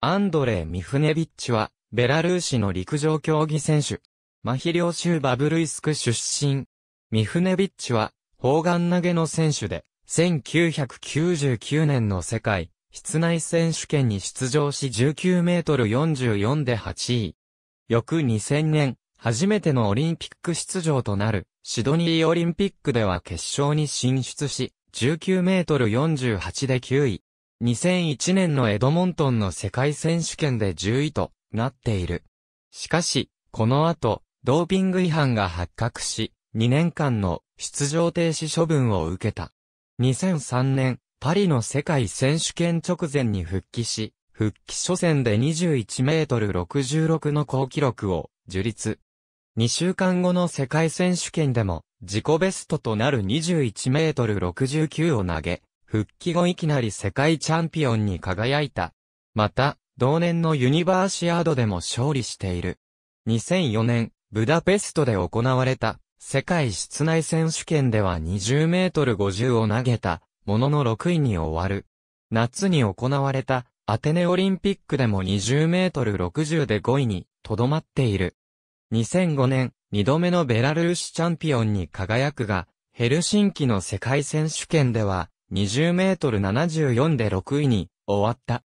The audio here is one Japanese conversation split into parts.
アンドレイ・ミフネビッチは、ベラルーシの陸上競技選手。マヒリョ州バブルイスク出身。ミフネビッチは、砲丸投げの選手で、1999年の世界、室内選手権に出場し19メートル44で8位。翌2000年、初めてのオリンピック出場となる、シドニーオリンピックでは決勝に進出し、19メートル48で9位。2001年のエドモントンの世界選手権で10位となっている。しかし、この後、ドーピング違反が発覚し、2年間の出場停止処分を受けた。2003年、パリの世界選手権直前に復帰し、復帰初戦で21メートル66の高記録を樹立。2週間後の世界選手権でも自己ベストとなる21メートル69を投げ、復帰後いきなり世界チャンピオンに輝いた。また、同年のユニバーシアードでも勝利している。2004年、ブダペストで行われた、世界室内選手権では20メートル50を投げた、ものの6位に終わる。夏に行われた、アテネオリンピックでも20メートル60で5位に、とどまっている。2005年、2度目のベラルーシチャンピオンに輝くが、ヘルシンキの世界選手権では、20メートル74で6位に終わった。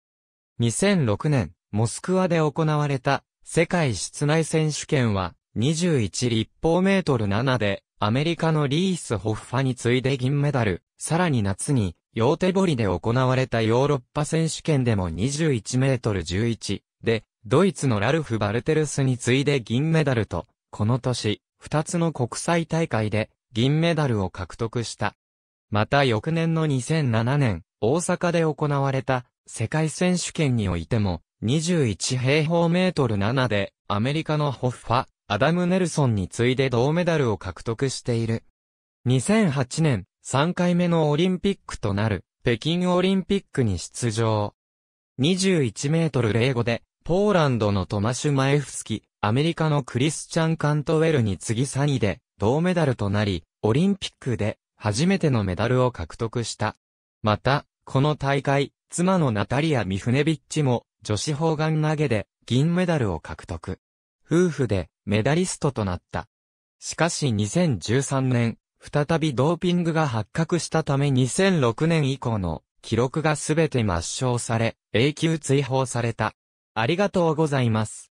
2006年、モスクワで行われた世界室内選手権は21立方メートル7でアメリカのリース・ホッファに次いで銀メダル、さらに夏にヨーテボリで行われたヨーロッパ選手権でも21メートル11でドイツのラルフ・バルテルスに次いで銀メダルと、この年、2つの国際大会で銀メダルを獲得した。また翌年の2007年、大阪で行われた世界選手権においても、21平方メートル7で、アメリカのホッファ、アダム・ネルソンに次いで銅メダルを獲得している。2008年、3回目のオリンピックとなる、北京オリンピックに出場。21メートル05で、ポーランドのトマシュマエフスキ、アメリカのクリスチャン・カントウェルに次3位で、銅メダルとなり、オリンピックで初めてのメダルを獲得した。また、この大会、妻のナタリア・ミフネビッチも、女子砲丸投げで、銀メダルを獲得。夫婦で、メダリストとなった。しかし2013年、再びドーピングが発覚したため2006年以降の、記録がすべて抹消され、永久追放された。ありがとうございます。